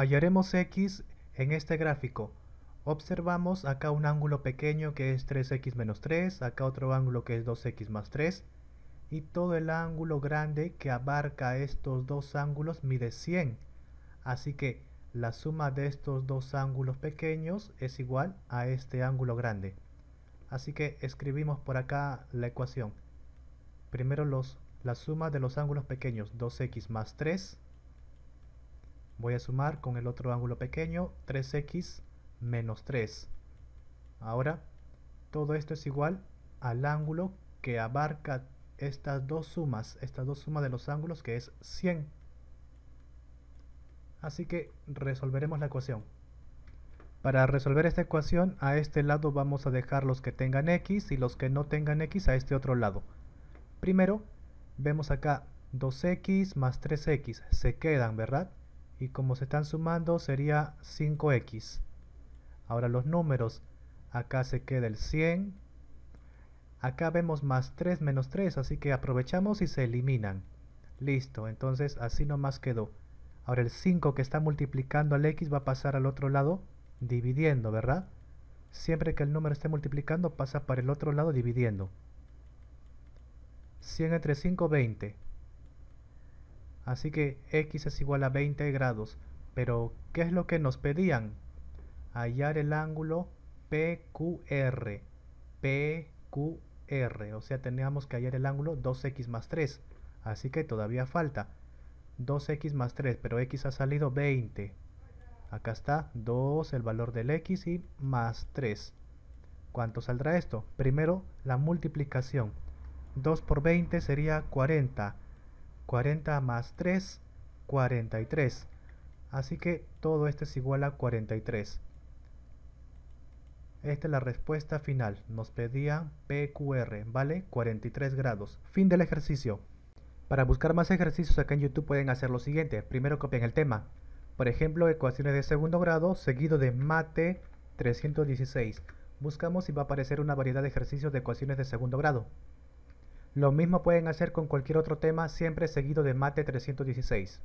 Hallaremos x en este gráfico. Observamos acá un ángulo pequeño que es 3x menos 3, acá otro ángulo que es 2x más 3 y todo el ángulo grande que abarca estos dos ángulos mide 100. Así que la suma de estos dos ángulos pequeños es igual a este ángulo grande. Así que escribimos por acá la ecuación. Primero los, la suma de los ángulos pequeños, 2x más 3 voy a sumar con el otro ángulo pequeño 3x menos 3 ahora todo esto es igual al ángulo que abarca estas dos sumas estas dos sumas de los ángulos que es 100 así que resolveremos la ecuación para resolver esta ecuación a este lado vamos a dejar los que tengan x y los que no tengan x a este otro lado primero vemos acá 2x más 3x se quedan verdad y como se están sumando sería 5x ahora los números acá se queda el 100 acá vemos más 3 menos 3 así que aprovechamos y se eliminan listo entonces así nomás quedó ahora el 5 que está multiplicando al x va a pasar al otro lado dividiendo verdad siempre que el número esté multiplicando pasa para el otro lado dividiendo 100 entre 5 20 Así que x es igual a 20 grados. Pero, ¿qué es lo que nos pedían? Hallar el ángulo PQR. PQR. O sea, teníamos que hallar el ángulo 2x más 3. Así que todavía falta. 2x más 3, pero x ha salido 20. Acá está 2, el valor del x y más 3. ¿Cuánto saldrá esto? Primero, la multiplicación. 2 por 20 sería 40. 40 más 3, 43. Así que todo esto es igual a 43. Esta es la respuesta final. Nos pedía PQR, ¿vale? 43 grados. Fin del ejercicio. Para buscar más ejercicios acá en YouTube pueden hacer lo siguiente. Primero copian el tema. Por ejemplo, ecuaciones de segundo grado seguido de mate 316. Buscamos y va a aparecer una variedad de ejercicios de ecuaciones de segundo grado. Lo mismo pueden hacer con cualquier otro tema siempre seguido de Mate 316.